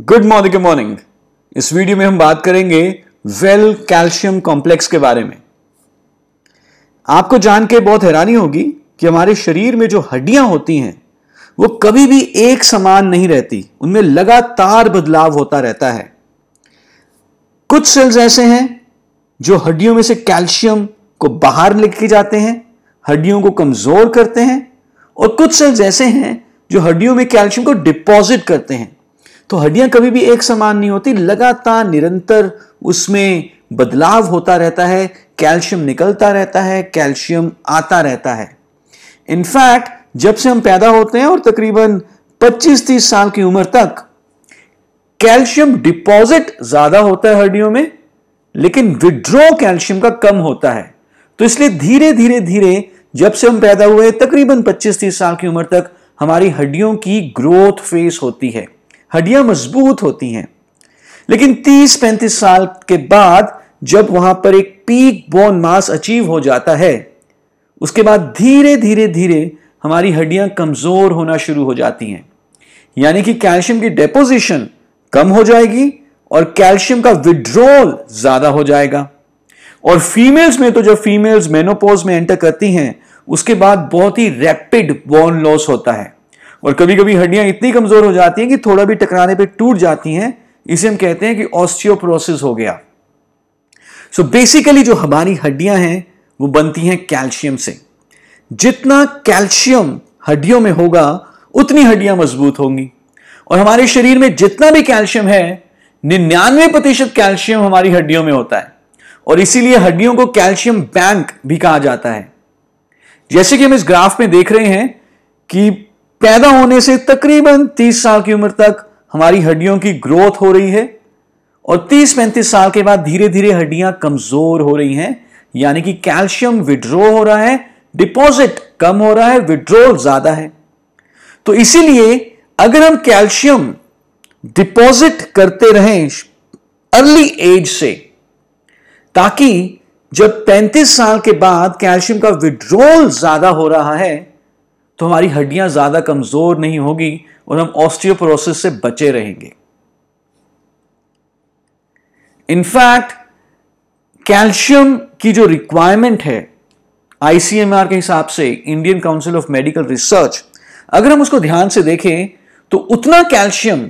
good morning good morning इस video में हम बात करेंगे वेल कैल्शियम कॉम्प्लेक्स के बारे में आपको जान के बहुत हैरानी होगी कि हमारे शरीर में जो हड्डियां होती हैं वो कभी भी एक समान नहीं रहती उनमें लगातार बदलाव होता रहता है कुछ सेल्स ऐसे हैं जो हड्डियों में से कैल्शियम को बाहर लेके जाते हैं हड्डियों को कमजोर करते हैं और कुछ सेल्स ऐसे हैं जो हड्डियों में कैल्शियम को डिपॉजिट करते हैं तो हड्डियां कभी भी एक समान नहीं होती लगातार निरंतर उसमें बदलाव होता रहता है कैल्शियम निकलता रहता है कैल्शियम आता रहता है इनफैक्ट जब से हम पैदा होते हैं और तकरीबन 25-30 साल की उम्र तक कैल्शियम डिपॉजिट ज्यादा होता है हड्डियों में लेकिन विड्रॉ कैल्शियम का कम होता है तो इसलिए धीरे धीरे धीरे जब से हम पैदा हुए तकरीबन 25-30 साल की उम्र तक हमारी हड्डियों की ग्रोथ फेस होती है हड्डियां मजबूत होती हैं लेकिन 30-35 साल के बाद जब वहां पर एक पीक बोन मास अचीव हो जाता है उसके बाद धीरे धीरे धीरे हमारी हड्डियां कमजोर होना शुरू हो जाती हैं यानी कि कैल्शियम की डेपोजिशन कम हो जाएगी और कैल्शियम का विड्रोल ज्यादा हो जाएगा और फीमेल्स में तो जब फीमेल्स मेनोपोज में एंटर करती हैं उसके बाद बहुत ही रैपिड बोन लॉस होता है और कभी कभी हड्डियां इतनी कमज़ोर हो जाती हैं कि थोड़ा भी टकराने पर टूट जाती हैं इसे हम कहते हैं कि ऑस्टियोप्रोसिस हो गया सो so बेसिकली जो हमारी हड्डियां हैं वो बनती हैं कैल्शियम से जितना कैल्शियम हड्डियों में होगा उतनी हड्डियां मजबूत होंगी और हमारे शरीर में जितना भी कैल्शियम है निन्यानवे प्रतिशत कैल्शियम हमारी हड्डियों में होता है और इसीलिए हड्डियों को कैल्शियम बैंक भी कहा जाता है जैसे कि हम इस ग्राफ में देख रहे हैं कि पैदा होने से तकरीबन 30 साल की उम्र तक हमारी हड्डियों की ग्रोथ हो रही है और 30-35 साल के बाद धीरे धीरे हड्डियां कमजोर हो रही हैं यानी कि कैल्शियम विड्रो हो रहा है डिपॉजिट कम हो रहा है विड्रोल ज्यादा है तो इसीलिए अगर हम कैल्शियम डिपॉजिट करते रहें अर्ली एज से ताकि जब 35 साल के बाद कैल्शियम का विड्रोल ज्यादा हो रहा है तो हमारी हड्डियां ज़्यादा कमज़ोर नहीं होगी और हम ऑस्टियोपोरोसिस से बचे रहेंगे इनफैक्ट कैल्शियम की जो रिक्वायरमेंट है आईसीएमआर के हिसाब से Indian council of medical research अगर हम उसको ध्यान से देखें तो उतना कैल्शियम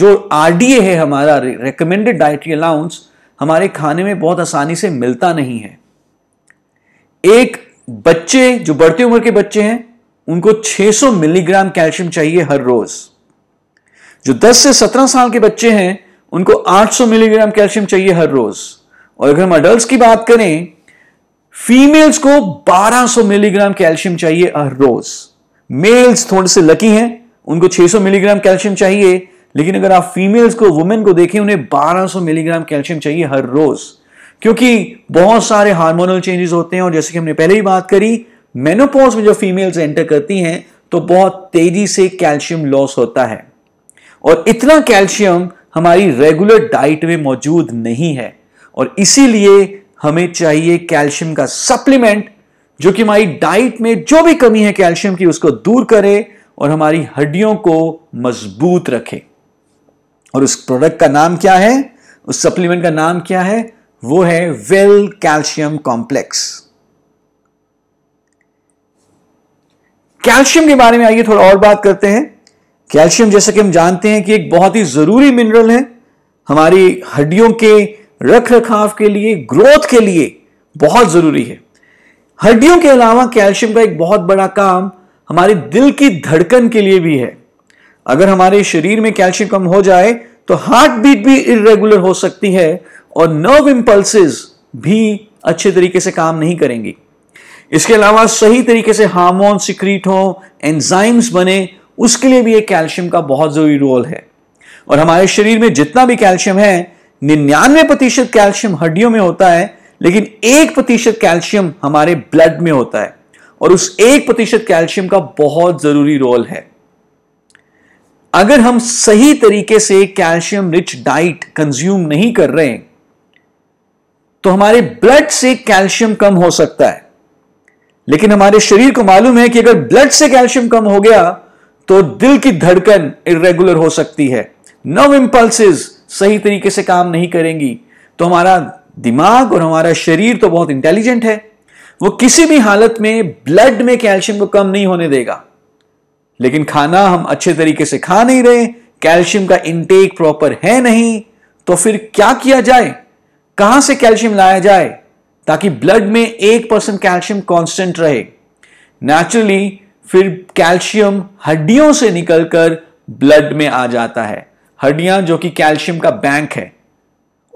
जो आरडीए है हमारा रिकमेंडेड डाइटरी अलाउंस हमारे खाने में बहुत आसानी से मिलता नहीं है एक बच्चे जो बढ़ती उम्र के बच्चे हैं उनको 600 मिलीग्राम कैल्शियम चाहिए हर रोज जो 10 से 17 साल के बच्चे हैं उनको 800 मिलीग्राम कैल्शियम चाहिए हर रोज और अगर हम अडल्ट की बात करें फीमेल्स को 1200 मिलीग्राम कैल्शियम चाहिए हर रोज मेल्स थोड़े से लकी हैं उनको 600 मिलीग्राम कैल्शियम चाहिए लेकिन अगर आप फीमेल्स को वुमेन को देखें उन्हें 1200 मिलीग्राम कैल्शियम चाहिए हर रोज क्योंकि बहुत सारे हार्मोनल चेंजेस होते हैं और जैसे कि हमने पहले ही बात करी मेनोपॉज में जो फीमेल्स एंटर करती हैं तो बहुत तेजी से कैल्शियम लॉस होता है और इतना कैल्शियम हमारी रेगुलर डाइट में मौजूद नहीं है और इसीलिए हमें चाहिए कैल्शियम का सप्लीमेंट जो कि हमारी डाइट में जो भी कमी है कैल्शियम की उसको दूर करे और हमारी हड्डियों को मजबूत रखे और उस प्रोडक्ट का नाम क्या है उस सप्लीमेंट का नाम क्या है वो है वेल कैल्शियम कॉम्प्लेक्स कैल्शियम के बारे में आइए थोड़ा और बात करते हैं कैल्शियम जैसे कि हम जानते हैं कि एक बहुत ही ज़रूरी मिनरल है हमारी हड्डियों के रख रखाव के लिए ग्रोथ के लिए बहुत ज़रूरी है हड्डियों के अलावा कैल्शियम का एक बहुत बड़ा काम हमारे दिल की धड़कन के लिए भी है अगर हमारे शरीर में कैल्शियम कम हो जाए तो हार्ट बीट भी इरेगुलर हो सकती है और नर्व इंपल्सिस भी अच्छे तरीके से काम नहीं करेंगी इसके अलावा सही तरीके से हार्मोन सिक्रीट हो एंजाइम्स बने उसके लिए भी ये कैल्शियम का बहुत ज़रूरी रोल है और हमारे शरीर में जितना भी कैल्शियम है निन्यानवे प्रतिशत कैल्शियम हड्डियों में होता है लेकिन एक प्रतिशत कैल्शियम हमारे ब्लड में होता है और उस एक प्रतिशत कैल्शियम का बहुत ज़रूरी रोल है अगर हम सही तरीके से कैल्शियम रिच डाइट कंज्यूम नहीं कर रहे तो हमारे ब्लड से कैल्शियम कम हो सकता है लेकिन हमारे शरीर को मालूम है कि अगर ब्लड से कैल्शियम कम हो गया तो दिल की धड़कन इरेगुलर हो सकती है नव इंपल्सिस सही तरीके से काम नहीं करेंगी तो हमारा दिमाग और हमारा शरीर तो बहुत इंटेलिजेंट है वो किसी भी हालत में ब्लड में कैल्शियम को कम नहीं होने देगा लेकिन खाना हम अच्छे तरीके से खा नहीं रहे कैल्शियम का इनटेक प्रॉपर है नहीं तो फिर क्या किया जाए कहां से कैल्शियम लाया जाए ताकि ब्लड में एक परसेंट कैल्शियम कांस्टेंट रहे नेचुरली फिर कैल्शियम हड्डियों से निकलकर ब्लड में आ जाता है हड्डियां जो कि कैल्शियम का बैंक है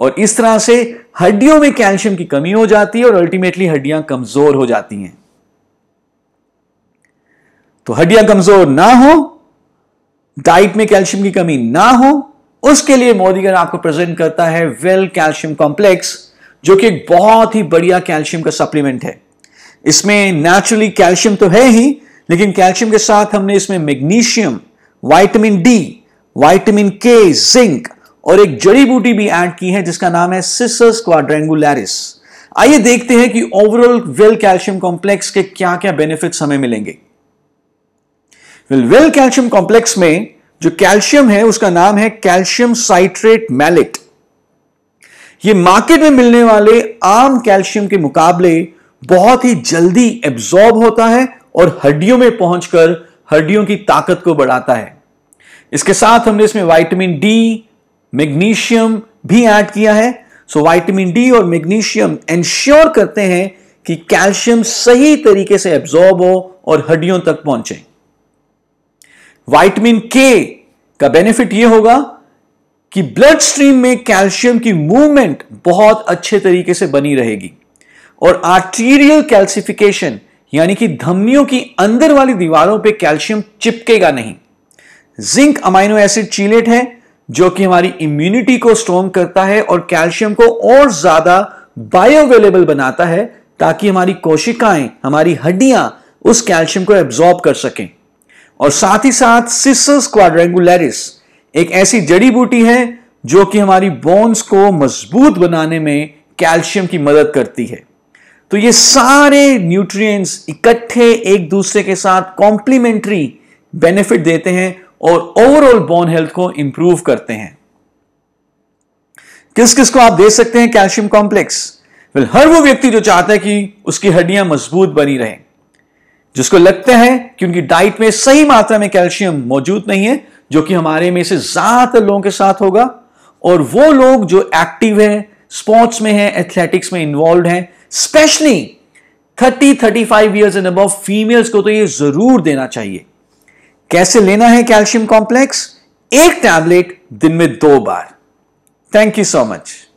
और इस तरह से हड्डियों में कैल्शियम की कमी हो जाती है और अल्टीमेटली हड्डियां कमजोर हो जाती हैं तो हड्डियां कमजोर ना हो डाइट में कैल्शियम की कमी ना हो उसके लिए मोदीगर आपको प्रेजेंट करता है वेल कैल्शियम कॉम्प्लेक्स जो कि एक बहुत ही बढ़िया कैल्शियम का सप्लीमेंट है इसमें नेचुरली कैल्शियम तो है ही लेकिन कैल्शियम के साथ हमने इसमें magnesium vitamin D vitamin K zinc और एक जड़ी बूटी भी ऐड की है जिसका नाम है सिसस क्वाड्रेंगुलरिस आइए देखते हैं कि ओवरऑल वेल कैल्शियम कॉम्प्लेक्स के क्या क्या बेनिफिट्स हमें मिलेंगे वेल वेल कैल्शियम कॉम्प्लेक्स में जो कैल्शियम है उसका नाम है कैल्शियम साइट्रेट मैलेट ये मार्केट में मिलने वाले आम कैल्शियम के मुकाबले बहुत ही जल्दी एब्जॉर्ब होता है और हड्डियों में पहुंचकर हड्डियों की ताकत को बढ़ाता है इसके साथ हमने इसमें वाइटामिन डी मैग्नीशियम भी ऐड किया है सो वाइटामिन डी और मैग्नीशियम एंश्योर करते हैं कि कैल्शियम सही तरीके से एब्जॉर्ब हो और हड्डियों तक पहुंचे वाइटमिन के का बेनिफिट यह होगा कि ब्लड स्ट्रीम में कैल्शियम की मूवमेंट बहुत अच्छे तरीके से बनी रहेगी और आर्टीरियल कैल्सिफिकेशन यानी कि धमनियों की अंदर वाली दीवारों पे कैल्शियम चिपकेगा नहीं जिंक अमाइनो एसिड चीलेट है जो कि हमारी इम्यूनिटी को स्ट्रॉन्ग करता है और कैल्शियम को और ज्यादा बायोअवेलेबल बनाता है ताकि हमारी कोशिकाएं हमारी हड्डियां उस कैल्शियम को एब्जॉर्ब कर सकें और साथ ही साथ सिसस क्वाड्रेंगुलरिस एक ऐसी जड़ी बूटी है जो कि हमारी बोन्स को मजबूत बनाने में कैल्शियम की मदद करती है तो ये सारे न्यूट्रिएंट्स इकट्ठे एक दूसरे के साथ कॉम्प्लीमेंट्री बेनिफिट देते हैं और ओवरऑल बोन हेल्थ को इंप्रूव करते हैं किस किस को आप दे सकते हैं कैल्शियम कॉम्प्लेक्स वेल हर वो व्यक्ति जो चाहता है कि उसकी हड्डियां मजबूत बनी रहें जिसको लगता है कि उनकी डाइट में सही मात्रा में कैल्शियम मौजूद नहीं है जो कि हमारे में से ज़्यादातर लोगों के साथ होगा और वो लोग जो एक्टिव है स्पोर्ट्स में है एथलेटिक्स में इन्वॉल्व हैं specially 30 35 years and above females को तो ये ज़रूर देना चाहिए कैसे लेना है कैल्शियम कॉम्प्लेक्स एक टैबलेट दिन में दो बार थैंक यू सो मच